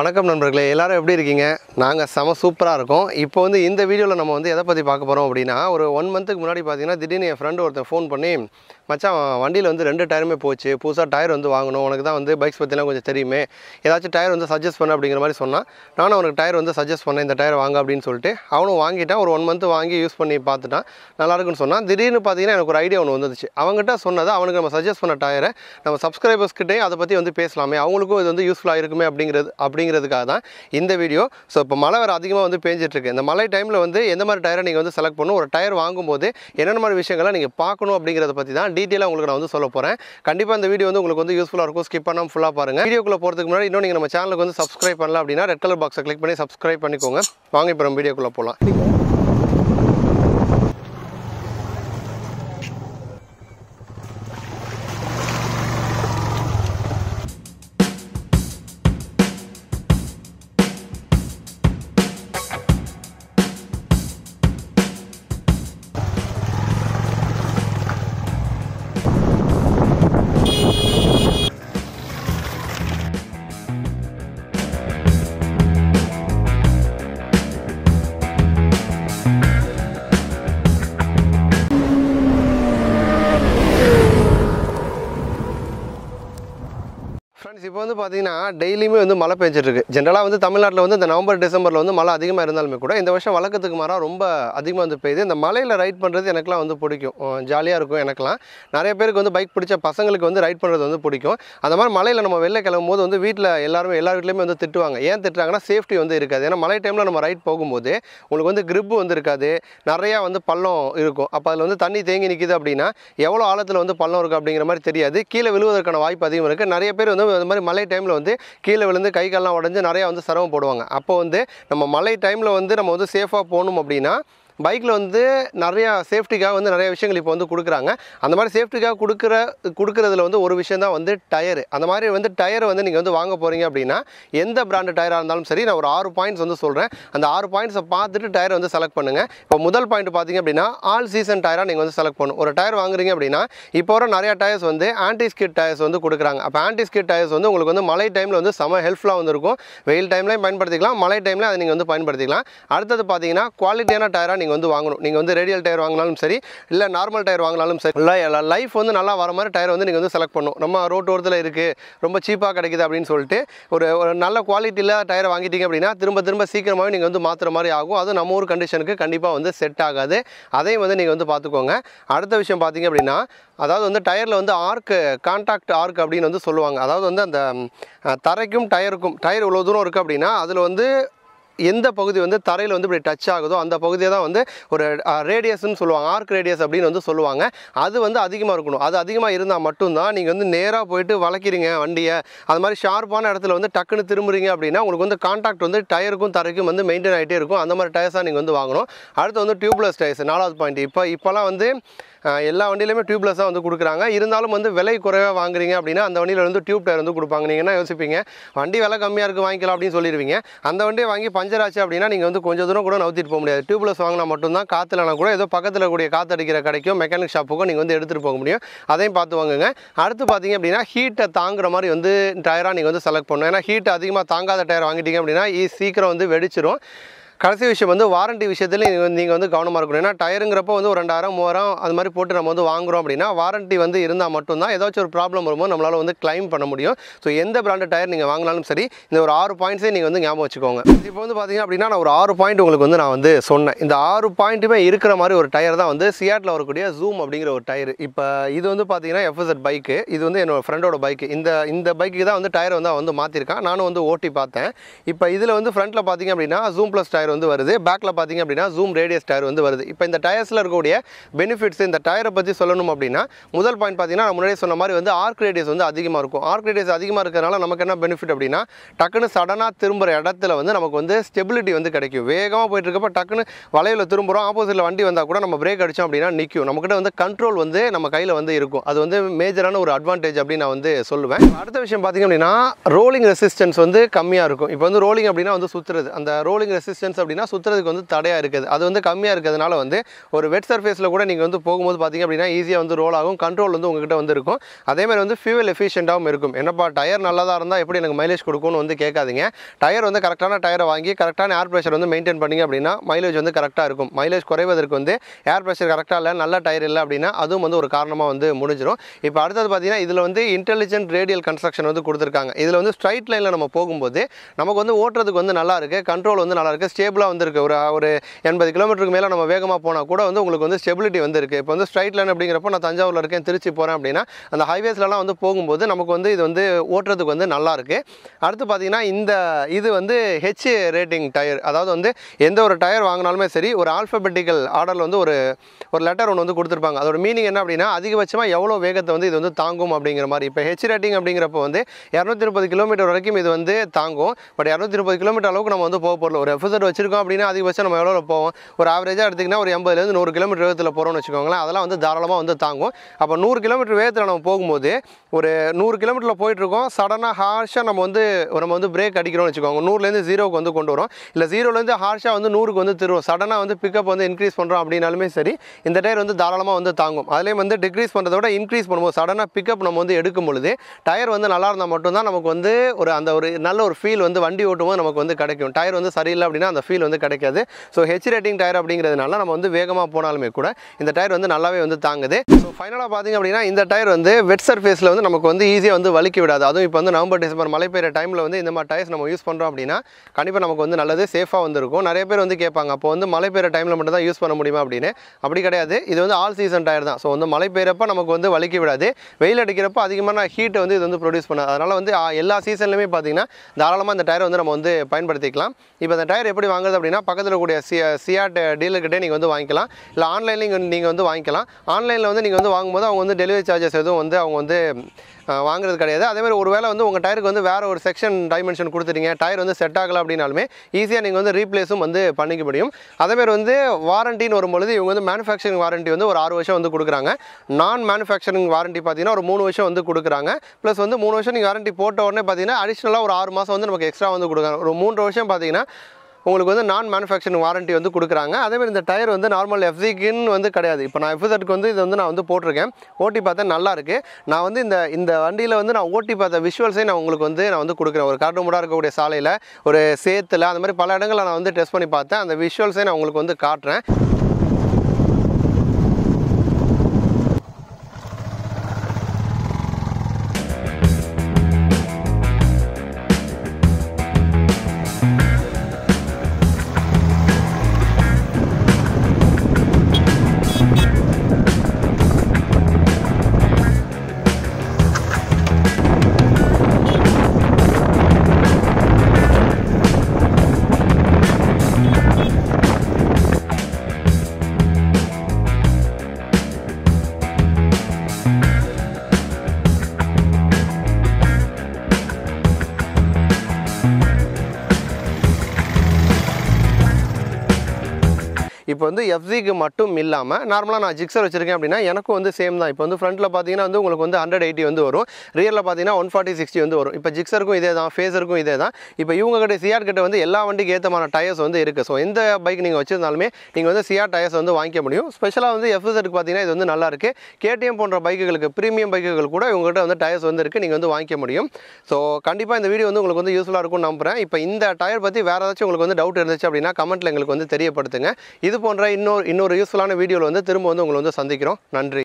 வணக்கம் நண்பர்களே எல்லாரும் எப்படி இருக்கீங்க நாங்கள் செம சூப்பராக இருக்கோம் இப்போ வந்து இந்த வீடியோவில் நம்ம வந்து எதை பற்றி பார்க்க போகிறோம் அப்படின்னா ஒரு ஒன் மந்த்துக்கு முன்னாடி பார்த்தீங்கன்னா திடீர்னு என் ஃப்ரெண்டு ஒருத்தன் ஃபோன் பண்ணி மச்சான் வண்டியில் வந்து ரெண்டு டயருமே போச்சு புதுசாக டயர் வந்து வாங்கணும் உனக்கு தான் வந்து பைக்ஸ் பற்றிலாம் கொஞ்சம் தெரியுமே ஏதாச்சும் டயர் வந்து சஜஸ்ட் பண்ண அப்படிங்கிற மாதிரி சொன்னால் நானும் அவனுக்கு டயர் வந்து சஜஸ்ட் பண்ணேன் இந்த டயர் வாங்க அப்படின்னு சொல்லிட்டு அவனும் வாங்கிட்டான் ஒரு ஒன் மந்த் வாங்கி யூஸ் பண்ணி பார்த்துட்டான் நல்லாயிருக்குன்னு சொன்னால் திடீர்னு பார்த்தீங்கன்னா எனக்கு ஒரு ஐடியா ஒன்று வந்துச்சு அவங்ககிட்ட சொன்னது அவனுக்கு நம்ம சஜஸ்ட் பண்ண டயரை நம்ம சப்ஸ்கிரைபர்ஸ்கிட்டே அதை பற்றி வந்து பேசலாமே அவங்களுக்கும் இது வந்து யூஸ்ஃபுல்லாக இருக்குமே அப்படிங்கிறது அப்படி அப்படிங்கிறதுக்காக தான் இந்த வீடியோ ஸோ இப்போ மழை வேறு அதிகமாக வந்து பேஞ்சிட்ருக்கு இந்த மழை டைமில் வந்து எந்த மாதிரி டயரை நீங்கள் வந்து செலக்ட் பண்ணணும் ஒரு டயர் வாங்கும்போது என்னென்ன மாதிரி விஷயங்கள்லாம் நீங்கள் பார்க்கணும் அப்படிங்கிறத பற்றி தான் டீட்டெயிலாக உங்களுக்கு நான் வந்து சொல்ல போகிறேன் கண்டிப்பாக இந்த வீடியோ வந்து உங்களுக்கு வந்து யூஸ்ஃபுல்லாக இருக்கும் ஸ்கிப் பண்ணாமல் ஃபுல்லாக பாருங்கள் வீடியோக்குள்ளே போகிறதுக்கு முன்னாடி இன்னும் நீங்கள் நம்ம சேனலுக்கு வந்து சப்ஸ்கிரைப் பண்ணலாம் அப்படின்னா ரெட் கலர் பாக்ஸை கிளிக் பண்ணி சப்ஸ்கிரைப் பண்ணிக்கோங்க வாங்க இப்போ நம்ம வீடியோக்குள்ளே போகலாம் ஃப்ரெண்ட்ஸ் இப்போ வந்து பார்த்தீங்கன்னா டெய்லியுமே வந்து மழை பெஞ்சிட்ருக்கு ஜென்ரலாக வந்து தமிழ்நாட்டில் வந்து இந்த நவம்பர் டிசம்பரில் வந்து மழை அதிகமாக இருந்தாலுமே கூட இந்த வருஷம் வழக்கத்துக்கு மாறாக ரொம்ப அதிகமாக வந்து பெய்யுது இந்த மலையில் ரைட் பண்ணுறது எனக்குலாம் வந்து பிடிக்கும் ஜாலியாக இருக்கும் எனக்குலாம் நிறைய பேருக்கு வந்து பைக் பிடிச்ச பசங்களுக்கு வந்து ரைட் பண்ணுறது வந்து பிடிக்கும் அந்த மாதிரி மலையில் நம்ம வெளில கிளம்பும் போது வந்து வீட்டில் எல்லாருமே எல்லா வீட்லேயுமே வந்து திட்டுவாங்க ஏன் திட்டுறாங்கன்னா சேஃப்டி வந்து இருக்காது ஏன்னா மழை டைமில் நம்ம ரைட் போகும்போது உங்களுக்கு வந்து கிரிப்பு வந்து இருக்காது நிறையா வந்து பள்ளம் இருக்கும் அப்போ அதில் வந்து தண்ணி தேங்கி நிற்கிது அப்படின்னா எவ்வளோ ஆழத்தில் வந்து பள்ளம் இருக்குது அப்படிங்கிற மாதிரி தெரியாது கீழே விழுவதற்கான வாய்ப்பு அதிகம் இருக்குது நிறைய பேர் வந்து அது மாதிரி மழை டைமில் வந்து கீழே விழுந்து கை கால்லாம் உடஞ்சி நிறையா வந்து சிரமப்படுவாங்க அப்போ வந்து நம்ம மழை டைமில் வந்து நம்ம வந்து சேஃபாக போகணும் அப்படின்னா பைக்கில் வந்து நிறையா சேஃப்டிக்காக வந்து நிறைய விஷயங்கள் இப்போ வந்து கொடுக்குறாங்க அந்த மாதிரி சேஃப்டிக்காக கொடுக்குற கொடுக்குறதுல வந்து ஒரு விஷயம் தான் வந்து டயர் அந்த மாதிரி வந்து டயரை வந்து நீங்கள் வந்து வாங்க போகிறீங்க அப்படின்னா எந்த பிராண்டு டயராக இருந்தாலும் சரி நான் ஒரு ஆறு பாயிண்ட்ஸ் வந்து சொல்கிறேன் அந்த ஆறு பாயிண்ட்ஸை பார்த்துட்டு டயர் வந்து செலக்ட் பண்ணுங்கள் இப்போ முதல் பாயிண்ட் பார்த்தீங்க அப்படின்னா ஆல் சீசன் டயராக நீங்கள் வந்து செலக்ட் பண்ணணும் ஒரு டயர் வாங்குறீங்க அப்படின்னா இப்போ வர நிறையா டயர்ஸ் வந்து ஆன்டி ஸ்கிட் டயர்ஸ் வந்து கொடுக்குறாங்க அப்போ ஆன்டி ஸ்கிட் டயர்ஸ் வந்து உங்களுக்கு வந்து மழை டைமில் வந்து செம ஹெல்ப்ஃபுல்லாக வந்து இருக்கும் வெயில் டைம்லையும் பயன்படுத்திக்கலாம் மழை டைம்லேயும் அதை நீங்கள் வந்து பயன்படுத்திக்கலாம் அடுத்தது பார்த்தீங்கன்னா குவாலிட்டியான டயராக நீங்கள் வந்து வாங்கணும் நீங்கள் வந்து ரேடியல் டயர் வாங்கினாலும் சரி இல்லை நார்மல் டயர் வாங்கினாலும் சரி லைஃப் வந்து நல்லா வர மாதிரி டயர் வந்து நீங்கள் வந்து செலக்ட் பண்ணும் நம்ம ரோட் ஓரத்தில் இருக்குது ரொம்ப சீப்பாக கிடைக்குது அப்படின்னு சொல்லிட்டு ஒரு ஒரு நல்ல குவாலிட்டியில் டயர் வாங்கிட்டீங்க அப்படின்னா திரும்ப திரும்ப சீக்கிரமாகவே நீங்கள் வந்து மாற்றுற மாதிரி ஆகும் அது நம்ம ஊர் கண்டிஷனுக்கு கண்டிப்பாக வந்து செட் ஆகாது அதையும் வந்து நீங்கள் வந்து பார்த்துக்கோங்க அடுத்த விஷயம் பார்த்தீங்க அப்படின்னா அதாவது வந்து டயரில் வந்து ஆர்க்கு கான்டாக்ட் ஆர்க் அப்படின்னு வந்து சொல்லுவாங்க அதாவது வந்து அந்த தரைக்கும் டயருக்கும் டயர் இவ்வளோ தூரம் இருக்குது அப்படின்னா அதில் வந்து எந்த பகுதி வந்து தரையில் வந்து இப்படி டச் ஆகுதோ அந்த பகுதியை தான் வந்து ஒரு ரேடியஸ்ன்னு சொல்லுவாங்க ஆர்க் ரேடியஸ் அப்படின்னு வந்து சொல்லுவாங்க அது வந்து அதிகமாக இருக்கணும் அது அதிகமாக இருந்தால் மட்டும்தான் நீங்கள் வந்து நேராக போயிட்டு வளைக்கிறீங்க வண்டியை அது மாதிரி ஷார்ப்பான இடத்துல வந்து டக்குன்னு திரும்புறீங்க அப்படின்னா உங்களுக்கு வந்து கான்டாக்ட் வந்து டயருக்கும் தரைக்கும் வந்து மெயின்டைன் ஆகிட்டே இருக்கும் அந்த மாதிரி டயர்ஸாக நீங்கள் வந்து வாங்கணும் அடுத்து வந்து டியூப்லெஸ் டயர்ஸ் நாலாவது பாயிண்ட் இப்போ இப்போலாம் வந்து எல்லா வண்டியிலுமே டியூப்லெஸ் தான் வந்து கொடுக்குறாங்க இருந்தாலும் வந்து விலை குறைவாக வாங்குறீங்க அப்படின்னா அந்த வண்டியில் வந்து டியூப் டயர் வந்து கொடுப்பாங்க நீங்கள் என்ன யோசிப்பீங்க வண்டி விலை கம்மியாக இருக்குது வாங்கிக்கலாம் அப்படின்னு சொல்லிடுவீங்க அந்த வண்டியை வாங்கி பஞ்சர் ஆச்சு அப்படின்னா நீங்கள் வந்து கொஞ்சம் தூரம் கூட நவுத்திட்டு போக முடியாது டியூப்லெஸ் வாங்கினா மட்டும்தான் காற்றுலனா கூட ஏதோ பக்கத்தில் கூடிய காற்று அடிக்கிற கடைக்கும் மெக்கானிக் ஷாப்புக்கும் நீங்கள் வந்து எடுத்துகிட்டு போக முடியும் அதையும் பார்த்து வாங்குங்க அடுத்து பார்த்தீங்க அப்படின்னா ஹீட்டை தாங்குற மாதிரி வந்து டயராக நீங்கள் வந்து செலக்ட் பண்ணணும் ஏன்னா ஹீட் அதிகமாக தாங்காத டயர் வாங்கிட்டீங்க அப்படின்னா சீக்கிரம் வந்து வெடிச்சிடும் கடைசி விஷயம் வந்து வாரண்டி விஷயத்தில் நீங்கள் வந்து கவனமாக இருக்கணும் ஏன்னா டயருங்கிறப்போ வந்து ஒரு ரெண்டாயிரம் மூவாயிரம் அது மாதிரி போட்டு நம்ம வந்து வாங்குறோம் அப்படின்னா வாரண்டி வந்து இருந்தால் மட்டும்தான் ஏதாச்சும் ஒரு ப்ராப்ளம் வரும்போது நம்மளால் வந்து கிளைம் பண்ண முடியும் ஸோ எந்த பிராண்டு டயர் நீங்கள் வாங்கினாலும் சரி இந்த ஒரு ஆறு பாயிண்ட்ஸே நீங்கள் வந்து ஞாபகம் வச்சுக்கோங்க இப்போ வந்து பார்த்தீங்க அப்படின்னா நான் ஒரு ஆறு பாயிண்ட் உங்களுக்கு வந்து நான் வந்து சொன்னேன் இந்த ஆறு பாயிண்ட்டுமே இருக்கிற மாதிரி ஒரு டயர் தான் வந்து சியாட்டில் வரக்கூடிய ஜூம் அப்படிங்கிற ஒரு டயர் இப்போ இது வந்து பார்த்தீங்கன்னா எஃப்எஸ்எட் பைக்கு இது வந்து என்னோடய ஃப்ரெண்டோட பைக்கு இந்த இந்த பைக்கு தான் வந்து டயர் வந்து வந்து மாற்றிருக்கான் நானும் வந்து ஓட்டி பார்த்தேன் இப்போ இதில் வந்து ஃப்ரண்ட்டில் பார்த்தீங்க அப்படின்னா ஜூம் ப்ளஸ் டயர் வந்து வருது பேக்கில் பார்த்திங்க அப்படின்னா ஜூம் ரேடியஸ் டயர் வந்து வருது இப்போ இந்த டயர்ஸில் இருக்கக்கூடிய பெனிஃபிட்ஸ் இந்த டயரை பற்றி சொல்லணும் அப்படின்னா முதல் பாயிண்ட் பார்த்திங்கன்னா முன்னாடி சொன்ன மாதிரி வந்து ஆர்க் ரேடியஸ் வந்து அதிகமாக இருக்கும் ஆர்க் ரேடியஸ் அதிகமாக இருக்கிறதுனால நமக்கு என்ன பெனிஃபிட் அப்படின்னா டக்குன்னு சடனாக திரும்புகிற இடத்துல வந்து நமக்கு வந்து ஸ்டெபிலிட்டி வந்து கிடைக்கும் வேகமாக போயிட்டு இருக்கப்ப டக்குன்னு வளையில் திரும்புகிறோம் ஆப்போசிட்டில் வண்டி வந்தால் கூட நம்ம பிரேக் அடித்தோம் அப்படின்னா நிற்கும் நம்மக்கிட்ட வந்து கண்ட்ரோல் வந்து நம்ம கையில் வந்து இருக்கும் அது வந்து மேஜரான ஒரு அட்வான்டேஜ் அப்படின்னு நான் வந்து சொல்லுவேன் அடுத்த விஷயம் பார்த்திங்க அப்படின்னா ரோலிங் ரெசிஸ்டன்ஸ் வந்து கம்மியாக இருக்கும் இப்போ வந்து ரோலிங் அப்படின்னா வந்து சுற்றுறது அந்த ரோலிங் ரெசிஸ்டன்ஸ் டிஸ்டன்ஸ் அப்படின்னா சுற்றுறதுக்கு வந்து தடையாக இருக்குது அது வந்து கம்மியாக இருக்கிறதுனால வந்து ஒரு வெட் சர்ஃபேஸில் கூட நீங்கள் வந்து போகும்போது பார்த்திங்க அப்படின்னா ஈஸியாக வந்து ரோல் ஆகும் கண்ட்ரோல் வந்து உங்ககிட்ட வந்து இருக்கும் அதேமாதிரி வந்து ஃபியூவல் எஃபிஷியண்ட்டாகவும் இருக்கும் என்னப்பா டயர் நல்லதாக இருந்தால் எப்படி எனக்கு மைலேஜ் கொடுக்கும்னு வந்து கேட்காதீங்க டயர் வந்து கரெக்டான டயரை வாங்கி கரெக்டான ஏர் ப்ரெஷர் வந்து மெயின்டைன் பண்ணிங்க அப்படின்னா மைலேஜ் வந்து கரெக்டாக இருக்கும் மைலேஜ் குறைவதற்கு வந்து ஏர் ப்ரெஷர் கரெக்டாக இல்லை நல்ல டயர் இல்லை அப்படின்னா அதுவும் வந்து ஒரு காரணமாக வந்து முடிஞ்சிடும் இப்போ அடுத்தது பார்த்திங்கன்னா இதில் வந்து இன்டெலிஜென்ட் ரேடியல் கன்ஸ்ட்ரக்ஷன் வந்து கொடுத்துருக்காங்க இதில் வந்து ஸ்ட்ரைட் லைனில் நம்ம போகும்போது நமக்கு வந்து ஓட்டுறதுக்கு வந்து நல்லா இருக்குது கண்ட்ரோல் வந்து நல்லா இருக்குது ஸ்டேபிளாக வந்திருக்கு ஒரு ஒரு எண்பது கிலோமீட்டருக்கு மேலே நம்ம வேகமாக போனால் கூட வந்து உங்களுக்கு வந்து ஸ்டெபிலிட்டி வந்திருக்கு இப்போ வந்து ஸ்ட்ரைட் லைன் அப்படிங்கிறப்போ நான் தஞ்சாவூரில் இருக்கேன் திருச்சி போகிறேன் அப்படின்னா அந்த ஹைவேஸ்லலாம் வந்து போகும்போது நமக்கு வந்து இது வந்து ஓட்டுறதுக்கு வந்து நல்லாயிருக்கு அடுத்து பார்த்திங்கன்னா இந்த இது வந்து ஹெச் ரேட்டிங் டயர் அதாவது வந்து எந்த ஒரு டயர் வாங்கினாலுமே சரி ஒரு ஆல்ஃபபெட்டிக்கல் ஆர்டரில் வந்து ஒரு ஒரு லெட்டர் ஒன்று வந்து கொடுத்துருப்பாங்க அதோட மீனிங் என்ன அப்படின்னா அதிகபட்சமாக எவ்வளோ வேகத்தை வந்து இது வந்து தாங்கும் அப்படிங்கிற மாதிரி இப்போ ஹெச் ரேட்டிங் அப்படிங்கிறப்ப வந்து இரநூத்தி முப்பது கிலோமீட்டர் வரைக்கும் இது வந்து தாங்கும் பட் இரநூத்தி முப்பது கிலோமீட்டர் அளவுக்கு நம்ம வந்து போக போகிறோம் ஒரு எஃப்எஸோட வச்சிருக்கோம் அப்படின்னா அதிகபட்சம் நம்ம எவ்வளோ போவோம் ஒரு ஆவரேஜாக எடுத்திங்கன்னா ஒரு எண்பதுலேருந்து நூறு கிலோமீட்டர் வேகத்தில் போகிறோம்னு வச்சுக்கோங்களேன் அதெல்லாம் வந்து தாராளமாக வந்து தாங்கும் அப்போ நூறு கிலோமீட்டர் வேகத்தில் நம்ம போகும்போது ஒரு நூறு கிலோமீட்டரில் போயிட்டுருக்கோம் சடனாக ஹார்ஷாக நம்ம வந்து நம்ம வந்து பிரேக் அடிக்கிறோம்னு வச்சுக்கோங்க நூறுலேருந்து ஜீரோவுக்கு வந்து கொண்டு வரும் இல்லை ஜீரோலேருந்து ஹார்ஷாக வந்து நூறுக்கு வந்து திருவோம் சடனாக வந்து பிக்கப் வந்து இன்க்ரீஸ் பண்ணுறோம் அப்படின்னாலுமே சரி இந்த டயர் வந்து தாராளமாக வந்து தாங்கும் அதுலேயும் வந்து டிக்ரீஸ் பண்ணுறத விட இன்க்ரீஸ் பண்ணும்போது சடனாக பிக்கப் நம்ம வந்து எடுக்கும் பொழுது டயர் வந்து நல்லா இருந்தால் மட்டும்தான் நமக்கு வந்து ஒரு அந்த ஒரு நல்ல ஒரு ஃபீல் வந்து வண்டி ஓட்டும்போது நமக்கு வந்து கிடைக்கும் டயர் வந்து சரியில்லை அப்படின்னா அந்த அந்த ஃபீல் வந்து கிடைக்காது ஸோ ஹெச் ரேட்டிங் டயர் அப்படிங்கிறதுனால நம்ம வந்து வேகமாக போனாலுமே கூட இந்த டயர் வந்து நல்லாவே வந்து தாங்குது ஸோ ஃபைனலாக பார்த்திங்க அப்படின்னா இந்த டயர் வந்து வெட் சர்ஃபேஸில் வந்து நமக்கு வந்து ஈஸியாக வந்து வலிக்கி விடாது அதுவும் இப்போ வந்து நவம்பர் டிசம்பர் மழை பெய்கிற டைமில் வந்து இந்த மாதிரி டயர்ஸ் நம்ம யூஸ் பண்ணுறோம் அப்படின்னா கண்டிப்பாக நமக்கு வந்து நல்லது சேஃபாக வந்துருக்கும் நிறைய பேர் வந்து கேட்பாங்க அப்போ வந்து மழை பெய்கிற டைமில் மட்டும் தான் யூஸ் பண்ண முடியுமா அப்படின்னு அப்படி கிடையாது இது வந்து ஆல் சீசன் டயர் தான் ஸோ வந்து மழை பெய்கிறப்ப நமக்கு வந்து வலிக்கி விடாது வெயில் அடிக்கிறப்ப அதிகமான ஹீட்டை வந்து இது வந்து ப்ரொடியூஸ் பண்ணாது அதனால் வந்து எல்லா சீசன்லையுமே பார்த்திங்கன்னா தாராளமாக அந்த டயரை வந்து நம்ம வந்து பயன்படுத்திக்கலாம் இப்போ அந்த டயர் எப்படி வாங்குறது அப்படின்னா பக்கத்தில் கூடிய சி சியாட் டீலர்கிட்டே நீங்கள் வந்து வாங்கிக்கலாம் இல்லை ஆன்லைன்லேயும் நீங்கள் வந்து வாங்கிக்கலாம் ஆன்லைனில் வந்து நீங்கள் வந்து வாங்கும்போது அவங்க வந்து டெலிவரி சார்ஜஸ் எதுவும் வந்து அவங்க வந்து வாங்குறது கிடையாது அதேமாதிரி ஒரு வேளை வந்து உங்கள் டயருக்கு வந்து வேறு ஒரு செக்ஷன் டைமென்ஷன் கொடுத்துட்டீங்க டயர் வந்து செட் ஆகலை அப்படின்னாலுமே ஈஸியாக நீங்கள் வந்து ரீப்ளேஸும் வந்து பண்ணிக்க முடியும் அதேமாதிரி வந்து வாரண்டின்னு வரும்பொழுது இவங்க வந்து மேனுஃபேக்சரிங் வாரண்ட்டி வந்து ஒரு ஆறு வருஷம் வந்து கொடுக்குறாங்க நான் மேனுஃபேக்சரிங் வாரண்ட்டி பார்த்தீங்கன்னா ஒரு மூணு வருஷம் வந்து கொடுக்குறாங்க ப்ளஸ் வந்து மூணு வருஷம் நீங்கள் வாரண்ட்டி போட்ட உடனே பார்த்தீங்கன்னா அடிஷ்னலாக ஒரு ஆறு மாதம் வந்து நமக்கு எக்ஸ்ட்ரா வந்து கொடுக்குறாங்க ஒரு மூன்று வருஷம் பார்த்தீங்கன்னா உங்களுக்கு வந்து நான் மேனுஃபேக்சரிங் வாரண்ட்டி வந்து கொடுக்குறாங்க அதேமாதிரி இந்த டயர் வந்து நார்மல் எஃப்சிக்குன்னு வந்து கிடையாது இப்போ நான் எஃப்இசட்க்கு வந்து இது வந்து நான் வந்து போட்டிருக்கேன் ஓட்டி பார்த்தா நல்லா இருக்குது நான் வந்து இந்த இந்த வண்டியில் வந்து நான் ஓட்டி பார்த்த விஷுவல்ஸே நான் உங்களுக்கு வந்து நான் வந்து கொடுக்குறேன் ஒரு மூடாக இருக்கக்கூடிய சாலையில் ஒரு சேத்தில் அந்த மாதிரி பல இடங்களில் நான் வந்து டெஸ்ட் பண்ணி பார்த்தேன் அந்த விஷுவல்ஸே நான் உங்களுக்கு வந்து காட்டுறேன் இப்போ வந்து எஃப்சிக்கு மட்டும் இல்லாமல் நார்மலாக நான் ஜிக்ஸர் வச்சிருக்கேன் அப்படின்னா எனக்கும் வந்து சேம் தான் இப்போ வந்து ஃப்ரண்ட்டில் பார்த்தீங்கன்னா வந்து உங்களுக்கு வந்து ஹண்ட்ரட் எயிட்டி வந்து வரும் ரியலில் பார்த்தீங்கன்னா ஒன் ஃபார்ட்டி சிக்ஸ்டி வந்து வரும் இப்போ ஜிக்ஸருக்கும் இதே தான் ஃபேஸருக்கும் இதே தான் இப்போ இவங்க கிட்ட சிஆர் கிட்ட வந்து எல்லா வண்டிக்கு ஏற்றமான டயர்ஸ் வந்து இருக்குது ஸோ எந்த பைக் நீங்கள் வச்சிருந்தாலுமே நீங்கள் வந்து சிஆர் டயர்ஸ் வந்து வாங்கிக்க முடியும் ஸ்பெஷலாக வந்து எஃப்எஸ்எட்க்கு பார்த்தீங்கன்னா இது வந்து நல்லா இருக்குது கேடிஎம் போன்ற பைக்குகளுக்கு ப்ரீமியம் பைக்குகள் கூட இவங்ககிட்ட வந்து டயர்ஸ் வந்து இருக்குது நீங்கள் வந்து வாங்கிக்க முடியும் ஸோ கண்டிப்பாக இந்த வீடியோ வந்து உங்களுக்கு வந்து யூஸ்ஃபுல்லாக இருக்கும்னு நம்புகிறேன் இப்போ இந்த டயர் பற்றி வேறு ஏதாச்சும் உங்களுக்கு வந்து டவுட் இருந்துச்சு அப்படின்னா கமெண்ட்டில் எங்களுக்கு வந்து தெரியப்படுத்துங்க இது போன்ற இன்னொரு இன்னொரு யூஸ்ஃபுல்லான வீடியோவில் வந்து திரும்ப வந்து உங்களை வந்து சந்திக்கிறோம் நன்றி